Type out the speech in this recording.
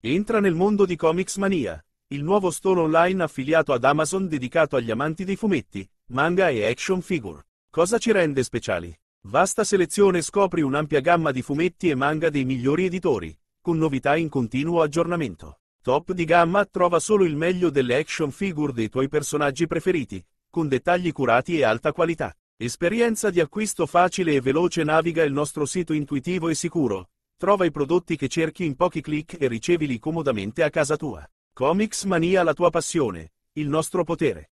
Entra nel mondo di Comics Mania, il nuovo store online affiliato ad Amazon dedicato agli amanti dei fumetti, manga e action figure. Cosa ci rende speciali? Vasta selezione scopri un'ampia gamma di fumetti e manga dei migliori editori, con novità in continuo aggiornamento. Top di gamma trova solo il meglio delle action figure dei tuoi personaggi preferiti, con dettagli curati e alta qualità. Esperienza di acquisto facile e veloce naviga il nostro sito intuitivo e sicuro, Trova i prodotti che cerchi in pochi clic e ricevili comodamente a casa tua. Comics Mania la tua passione, il nostro potere.